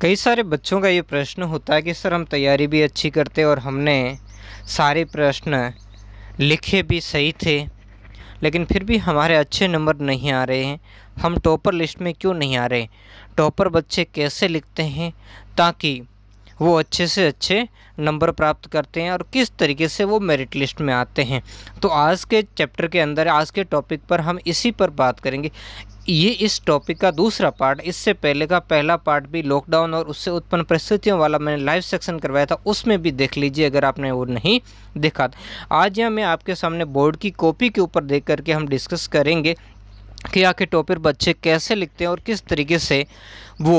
कई सारे बच्चों का ये प्रश्न होता है कि सर हम तैयारी भी अच्छी करते और हमने सारे प्रश्न लिखे भी सही थे लेकिन फिर भी हमारे अच्छे नंबर नहीं आ रहे हैं हम टॉपर लिस्ट में क्यों नहीं आ रहे टॉपर बच्चे कैसे लिखते हैं ताकि वो अच्छे से अच्छे नंबर प्राप्त करते हैं और किस तरीके से वो मेरिट लिस्ट में आते हैं तो आज के चैप्टर के अंदर आज के टॉपिक पर हम इसी पर बात करेंगे ये इस टॉपिक का दूसरा पार्ट इससे पहले का पहला पार्ट भी लॉकडाउन और उससे उत्पन्न परिस्थितियों वाला मैंने लाइव सेक्शन करवाया था उसमें भी देख लीजिए अगर आपने वो नहीं देखा आज यहाँ मैं आपके सामने बोर्ड की कॉपी के ऊपर देख करके हम डिस्कस करेंगे कि आखिर टॉपिक बच्चे कैसे लिखते हैं और किस तरीके से वो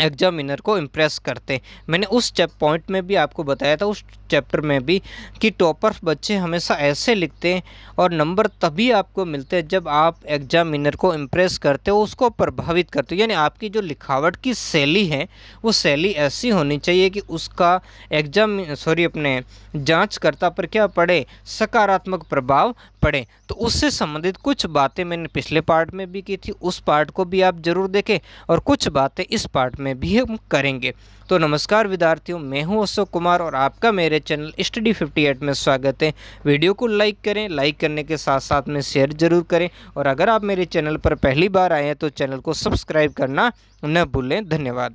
एग्जामिनर को इम्प्रेस करते मैंने उस चैप पॉइंट में भी आपको बताया था उस चैप्टर में भी कि टॉपर बच्चे हमेशा ऐसे लिखते हैं और नंबर तभी आपको मिलते हैं जब आप एग्जामिनर को इम्प्रेस करते हो उसको प्रभावित करते हो यानी आपकी जो लिखावट की शैली है वो शैली ऐसी होनी चाहिए कि उसका एग्जाम सॉरी अपने जाँचकर्ता पर क्या पड़े सकारात्मक प्रभाव पड़े तो उससे संबंधित कुछ बातें मैंने पिछले पार्ट में भी की थी उस पार्ट को भी आप ज़रूर देखें और कुछ बातें इस पार्ट में में भी हम करेंगे तो नमस्कार विद्यार्थियों मैं हूं अशोक कुमार और आपका मेरे चैनल स्टडी 58 में स्वागत है वीडियो को लाइक करें लाइक करने के साथ साथ में शेयर जरूर करें और अगर आप मेरे चैनल पर पहली बार आए हैं तो चैनल को सब्सक्राइब करना न भूलें धन्यवाद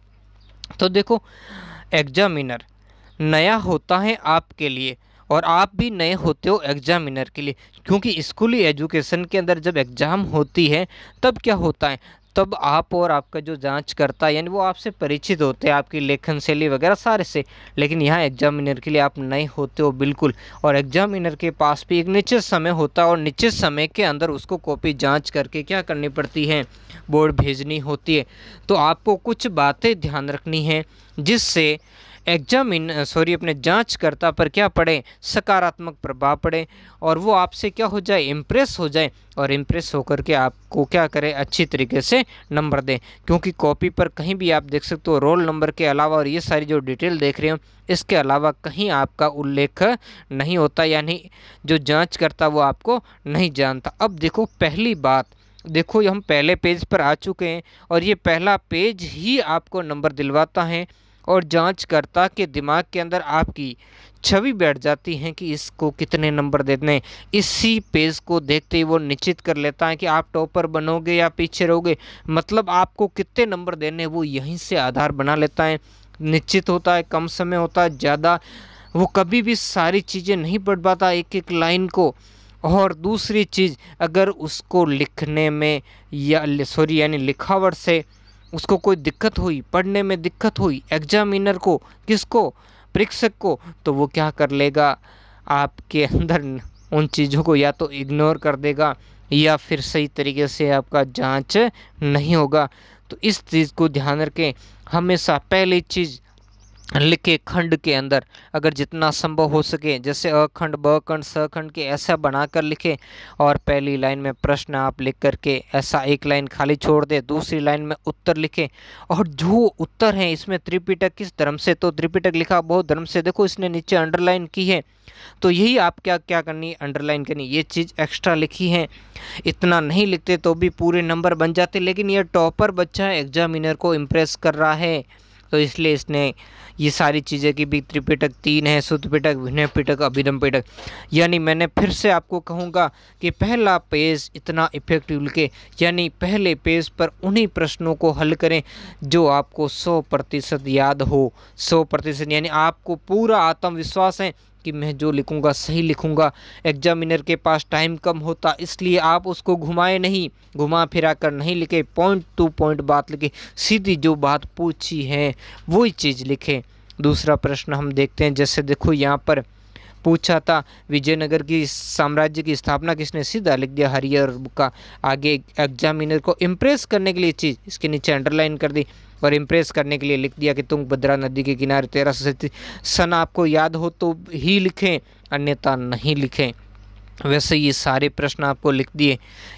तो देखो एग्जामिनर नया होता है आपके लिए और आप भी नए होते हो एग्जामिनर के लिए क्योंकि स्कूली एजुकेशन के अंदर जब एग्ज़ाम होती है तब क्या होता है तब आप और आपका जो जांच करता है यानी वो आपसे परिचित होते हैं आपकी लेखन शैली वगैरह सारे से लेकिन यहाँ एग्जामिनर के लिए आप नए होते हो बिल्कुल और एग्जामिनर के पास भी एक निश्चित समय होता है और निश्चित समय के अंदर उसको कॉपी जांच करके क्या करनी पड़ती है बोर्ड भेजनी होती है तो आपको कुछ बातें ध्यान रखनी है जिससे एग्जामिन सॉरी अपने जांचकर्ता पर क्या पड़े सकारात्मक प्रभाव पड़े और वो आपसे क्या हो जाए इम्प्रेस हो जाए और इम्प्रेस होकर के आपको क्या करे अच्छी तरीके से नंबर दें क्योंकि कॉपी पर कहीं भी आप देख सकते हो रोल नंबर के अलावा और ये सारी जो डिटेल देख रहे हो इसके अलावा कहीं आपका उल्लेख नहीं होता यानी जो जाँच करता वो आपको नहीं जानता अब देखो पहली बात देखो हम पहले पेज पर आ चुके हैं और ये पहला पेज ही आपको नंबर दिलवाता है और जांचकर्ता के दिमाग के अंदर आपकी छवि बैठ जाती है कि इसको कितने नंबर देने इसी पेज को देखते ही वो निश्चित कर लेता है कि आप टॉपर बनोगे या पीछे रहोगे मतलब आपको कितने नंबर देने वो यहीं से आधार बना लेता है निश्चित होता है कम समय होता है ज़्यादा वो कभी भी सारी चीज़ें नहीं पढ़ पाता एक एक लाइन को और दूसरी चीज़ अगर उसको लिखने में या सॉरी यानी लिखावट से उसको कोई दिक्कत हुई पढ़ने में दिक्कत हुई एग्जामिनर को किसको परीक्षक को तो वो क्या कर लेगा आपके अंदर उन चीज़ों को या तो इग्नोर कर देगा या फिर सही तरीके से आपका जांच नहीं होगा तो इस चीज़ को ध्यान रखें हमेशा पहली चीज़ लिखे खंड के अंदर अगर जितना संभव हो सके जैसे अखंड ब खंड खंड के ऐसा बनाकर लिखें और पहली लाइन में प्रश्न आप लिख करके ऐसा एक लाइन खाली छोड़ दें दूसरी लाइन में उत्तर लिखें और जो उत्तर हैं इसमें त्रिपिटक किस धर्म से तो त्रिपिटक लिखा बहुत धर्म से देखो इसने नीचे अंडरलाइन की है तो यही आप क्या क्या करनी अंडरलाइन करनी ये चीज़ एक्स्ट्रा लिखी है इतना नहीं लिखते तो भी पूरे नंबर बन जाते लेकिन यह टॉपर बच्चा एग्जामिनर को इम्प्रेस कर रहा है तो इसलिए इसने ये सारी चीज़ें कि भी त्रिपिटक तीन है सुत पिटक विनय पिटक अभिधम पिटक यानी मैंने फिर से आपको कहूँगा कि पहला पेज इतना इफेक्टिव लिखे यानी पहले पेज पर उन्हीं प्रश्नों को हल करें जो आपको सौ प्रतिशत याद हो सौ प्रतिशत यानी आपको पूरा आत्मविश्वास है कि मैं जो लिखूँगा सही लिखूँगा एग्जामिनर के पास टाइम कम होता इसलिए आप उसको घुमाए नहीं घुमा फिरा कर नहीं लिखे पॉइंट टू पॉइंट बात लिखे सीधी जो बात पूछी है वही चीज़ लिखे दूसरा प्रश्न हम देखते हैं जैसे देखो यहाँ पर पूछा था विजयनगर की साम्राज्य की स्थापना किसने सीधा लिख दिया हरियर का आगे एग्जामिनर को इम्प्रेस करने के लिए चीज़ इसके नीचे अंडरलाइन कर दी पर इम्प्रेस करने के लिए लिख दिया कि तुम भद्रा नदी के किनारे तेरह सौ सन आपको याद हो तो ही लिखें अन्यथा नहीं लिखें वैसे ये सारे प्रश्न आपको लिख दिए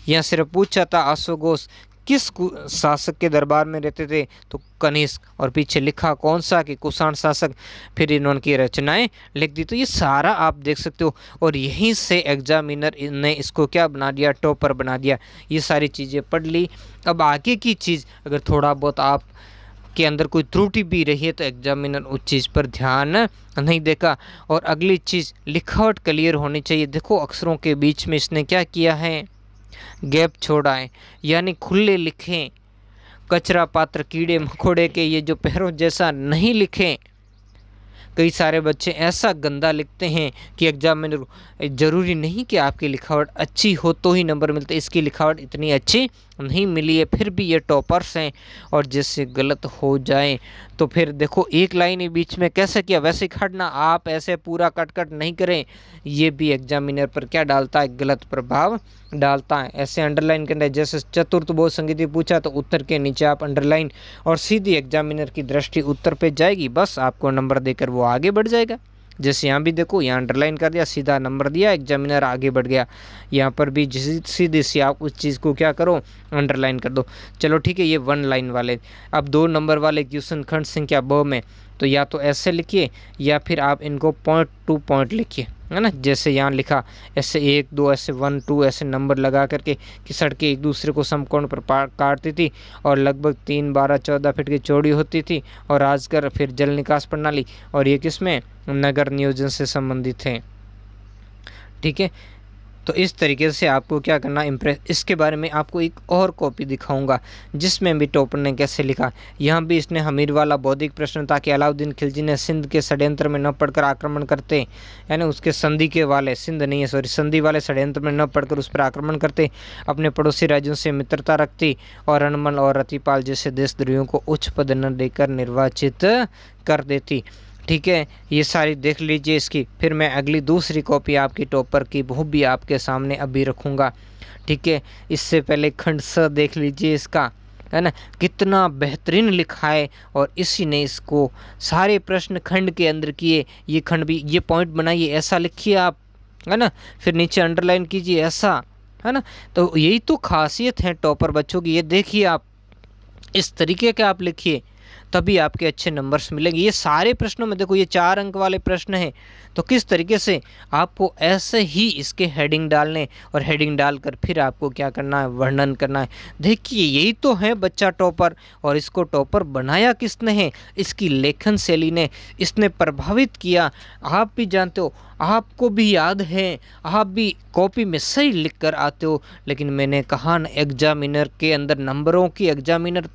यहाँ सिर्फ पूछा था आशुघोष किस शासक के दरबार में रहते थे तो कनिष्क और पीछे लिखा कौन सा कि कुषाण शासक फिर इन्होंने की रचनाएं लिख दी तो ये सारा आप देख सकते हो और यहीं से एग्जामिनर ने इसको क्या बना दिया टॉपर बना दिया ये सारी चीज़ें पढ़ ली अब आगे की चीज़ अगर थोड़ा बहुत आप के अंदर कोई त्रुटि भी रही है तो एग्जामिनर उस चीज़ पर ध्यान नहीं देखा और अगली चीज़ लिखावट क्लियर होनी चाहिए देखो अक्षरों के बीच में इसने क्या किया है गैप छोड़ा है यानी खुले लिखें कचरा पात्र कीड़े मकोड़े के ये जो पैरों जैसा नहीं लिखें कई सारे बच्चे ऐसा गंदा लिखते हैं कि एग्ज़ाम में ज़रूरी नहीं कि आपकी लिखावट अच्छी हो तो ही नंबर मिलते इसकी लिखावट इतनी अच्छी नहीं मिली है फिर भी ये टॉपर्स हैं और जिससे गलत हो जाए तो फिर देखो एक लाइन ही बीच में कैसे किया वैसे खड़ना आप ऐसे पूरा कट कट नहीं करें ये भी एग्जामिनर पर क्या डालता है गलत प्रभाव डालता है ऐसे अंडरलाइन करना जैसे चतुर्थ बोध संगीति पूछा तो उत्तर के नीचे आप अंडरलाइन और सीधी एग्जामिनर की दृष्टि उत्तर पर जाएगी बस आपको नंबर देकर वो आगे बढ़ जाएगा जैसे यहाँ भी देखो यहाँ अंडरलाइन कर दिया सीधा नंबर दिया एग्जामिनर आगे बढ़ गया यहाँ पर भी जिस सीधे से आप उस चीज़ को क्या करो अंडरलाइन कर दो चलो ठीक है ये वन लाइन वाले अब दो नंबर वाले क्वेश्चन खंड संख्या ब में तो या तो ऐसे लिखिए या फिर आप इनको पॉइंट टू पॉइंट लिखिए है ना जैसे यहाँ लिखा ऐसे एक दो ऐसे वन टू ऐसे नंबर लगा करके कि सड़कें एक दूसरे को समकोण पर काटती थी और लगभग तीन बारह चौदह फीट की चौड़ी होती थी और आजकल फिर जल निकास प्रणाली और ये किसमें नगर नियोजन से संबंधित है ठीक है तो इस तरीके से आपको क्या करना इम्प्रेस इसके बारे में आपको एक और कॉपी दिखाऊंगा जिसमें भी टोपर ने कैसे लिखा यहाँ भी इसने हमीर वाला बौद्धिक प्रश्न था कि अलाउद्दीन खिलजी ने सिंध के षड्यंत्र में न पढ़कर आक्रमण करते यानी उसके संधि के वाले सिंध नहीं है सॉरी संधि वाले षड्यंत्र में न पढ़कर उस पर आक्रमण करते अपने पड़ोसी राज्यों से मित्रता रखती और रणमल और रतिपाल जैसे देशद्रोहियों को उच्च पद न देकर निर्वाचित कर देती ठीक है ये सारी देख लीजिए इसकी फिर मैं अगली दूसरी कॉपी आपकी टॉपर की वो भी आपके सामने अभी रखूँगा ठीक है इससे पहले खंड स देख लीजिए इसका है ना कितना बेहतरीन लिखा है और इसी ने इसको सारे प्रश्न खंड के अंदर किए ये खंड भी ये पॉइंट बनाइए ऐसा लिखिए आप है ना फिर नीचे अंडरलाइन कीजिए ऐसा है ना तो यही तो खासियत है टॉपर बच्चों की ये देखिए आप इस तरीके के आप लिखिए तभी आपके अच्छे नंबर्स मिलेंगे ये सारे प्रश्नों में देखो ये चार अंक वाले प्रश्न हैं तो किस तरीके से आपको ऐसे ही इसके हेडिंग डालने और हेडिंग डालकर फिर आपको क्या करना है वर्णन करना है देखिए यही तो है बच्चा टॉपर और इसको टॉपर बनाया किसने है इसकी लेखन शैली ने इसने प्रभावित किया आप भी जानते हो आपको भी याद है आप भी कॉपी में सही लिख कर आते हो लेकिन मैंने कहा ना एग्जामिनर के अंदर नंबरों की एग्जामिनर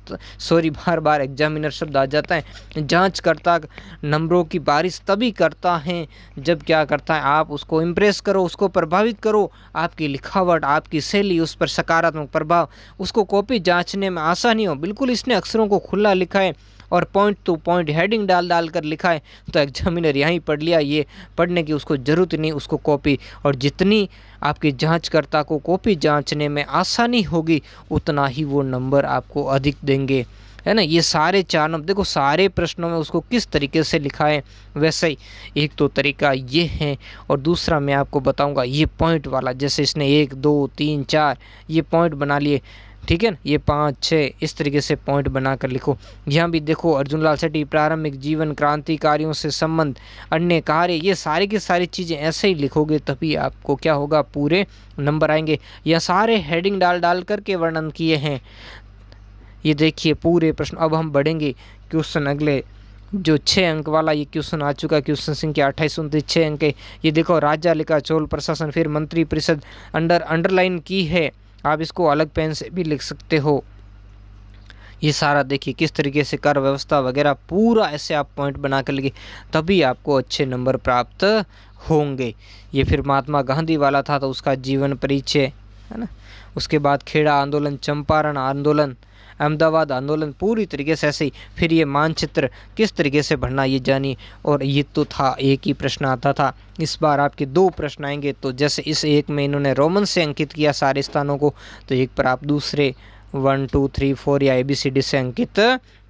सॉरी बार बार एग्जामिनर शब्द आ जाता है जांच करता नंबरों की बारिश तभी करता है जब क्या करता है आप उसको इम्प्रेस करो उसको प्रभावित करो आपकी लिखावट आपकी शैली उस पर सकारात्मक प्रभाव उसको कॉपी जाँचने में आसानी हो बिल्कुल इसने अक्षरों को खुला लिखा है और पॉइंट टू पॉइंट हेडिंग डाल डाल कर लिखा है तो एग्जामिनर यहीं पढ़ लिया ये पढ़ने की उसको ज़रूरत नहीं उसको कॉपी और जितनी आपकी जांचकर्ता को कॉपी जांचने में आसानी होगी उतना ही वो नंबर आपको अधिक देंगे है ना ये सारे चार नंबर देखो सारे प्रश्नों में उसको किस तरीके से लिखा है वैसे ही एक तो तरीका ये है और दूसरा मैं आपको बताऊंगा ये पॉइंट वाला जैसे इसने एक दो तीन चार ये पॉइंट बना लिए ठीक है ना ये पाँच छः इस तरीके से पॉइंट बनाकर लिखो यहाँ भी देखो अर्जुन लाल सेठी प्रारंभिक जीवन क्रांतिकारियों से संबंध अन्य कार्य ये सारे की सारी चीज़ें ऐसे ही लिखोगे तभी आपको क्या होगा पूरे नंबर आएंगे यह सारे हेडिंग डाल डाल करके वर्णन किए हैं ये देखिए पूरे प्रश्न अब हम बढ़ेंगे क्वेश्चन अगले जो छः अंक वाला ये क्वेश्चन आ चुका है क्वेश्चन संख्या अट्ठाईस उनतीस छः अंक है ये देखो राज्य लिखा चोल प्रशासन फिर मंत्री परिषद अंडर अंडरलाइन की है आप इसको अलग पेन से भी लिख सकते हो ये सारा देखिए किस तरीके से कर व्यवस्था वगैरह पूरा ऐसे आप पॉइंट बना कर लिए तभी आपको अच्छे नंबर प्राप्त होंगे ये फिर महात्मा गांधी वाला था तो उसका जीवन परिचय है ना उसके बाद खेड़ा आंदोलन चंपारण आंदोलन अहमदाबाद आंदोलन पूरी तरीके से ऐसे ही फिर ये मानचित्र किस तरीके से भरना ये जानी और ये तो था एक ही प्रश्न आता था इस बार आपके दो प्रश्न आएंगे तो जैसे इस एक में इन्होंने रोमन से अंकित किया सारे स्थानों को तो एक पर आप दूसरे वन टू थ्री फोर या ए बी सी डी से अंकित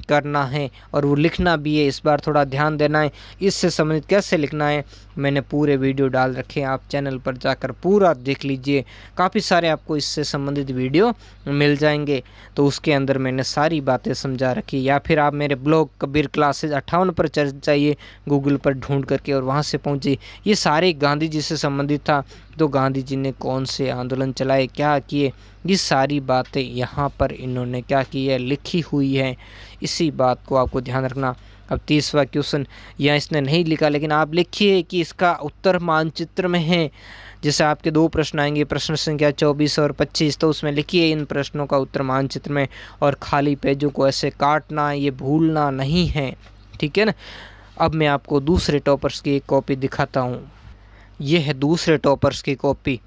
करना है और वो लिखना भी है इस बार थोड़ा ध्यान देना है इससे संबंधित कैसे लिखना है मैंने पूरे वीडियो डाल रखे हैं आप चैनल पर जाकर पूरा देख लीजिए काफ़ी सारे आपको इससे संबंधित वीडियो मिल जाएंगे तो उसके अंदर मैंने सारी बातें समझा रखी या फिर आप मेरे ब्लॉग कबीर क्लासेज अट्ठावन पर चल जाइए गूगल पर ढूंढ करके और वहाँ से पहुँचे ये सारे गांधी जी से संबंधित था तो गांधी जी ने कौन से आंदोलन चलाए क्या किए ये सारी बातें यहाँ पर इन्होंने क्या की है लिखी हुई है इसी बात को आपको ध्यान रखना अब तीसवा क्वेश्चन या इसने नहीं लिखा लेकिन आप लिखिए कि इसका उत्तर मानचित्र में है जैसे आपके दो प्रश्न आएंगे प्रश्न संख्या चौबीस और पच्चीस तो उसमें लिखिए इन प्रश्नों का उत्तर मानचित्र में और खाली पेजों को ऐसे काटना ये भूलना नहीं है ठीक है ना अब मैं आपको दूसरे टॉपर्स की एक कॉपी दिखाता हूँ यह है दूसरे टॉपर्स की कॉपी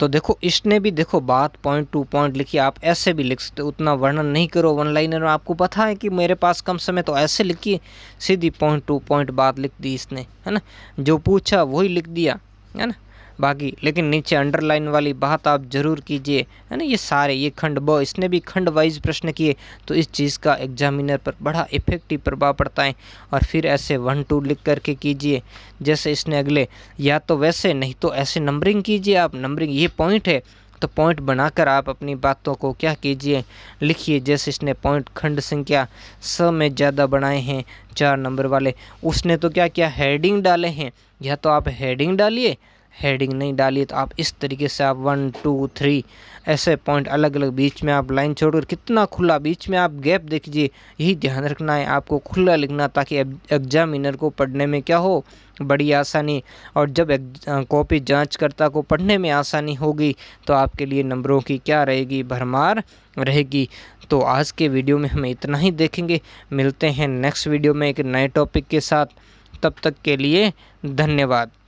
तो देखो इसने भी देखो बात पॉइंट टू पॉइंट लिखी आप ऐसे भी लिख सकते उतना वर्णन नहीं करो वन लाइनर में आपको पता है कि मेरे पास कम समय तो ऐसे लिखी सीधी पॉइंट टू पॉइंट बात लिख दी इसने है ना जो पूछा वही लिख दिया है ना बाकी लेकिन नीचे अंडरलाइन वाली बात आप जरूर कीजिए है ना ये सारे ये खंड ब इसने भी खंड वाइज प्रश्न किए तो इस चीज़ का एग्जामिनर पर बड़ा इफेक्टिव प्रभाव पड़ता है और फिर ऐसे वन टू लिख करके कीजिए जैसे इसने अगले या तो वैसे नहीं तो ऐसे नंबरिंग कीजिए आप नंबरिंग ये पॉइंट है तो पॉइंट बनाकर आप अपनी बातों को क्या कीजिए लिखिए जैसे इसने पॉइंट खंड संख्या स में ज़्यादा बनाए हैं चार नंबर वाले उसने तो क्या किया हेडिंग डाले हैं या तो आप हेडिंग डालिए हेडिंग नहीं डाली तो आप इस तरीके से आप वन टू थ्री ऐसे पॉइंट अलग अलग बीच में आप लाइन छोड़कर कितना खुला बीच में आप गैप देखिए यही ध्यान रखना है आपको खुला लिखना ताकि एग्जामिनर को पढ़ने में क्या हो बड़ी आसानी और जब कॉपी जांचकर्ता को पढ़ने में आसानी होगी तो आपके लिए नंबरों की क्या रहेगी भरमार रहेगी तो आज के वीडियो में हम इतना ही देखेंगे मिलते हैं नेक्स्ट वीडियो में एक नए टॉपिक के साथ तब तक के लिए धन्यवाद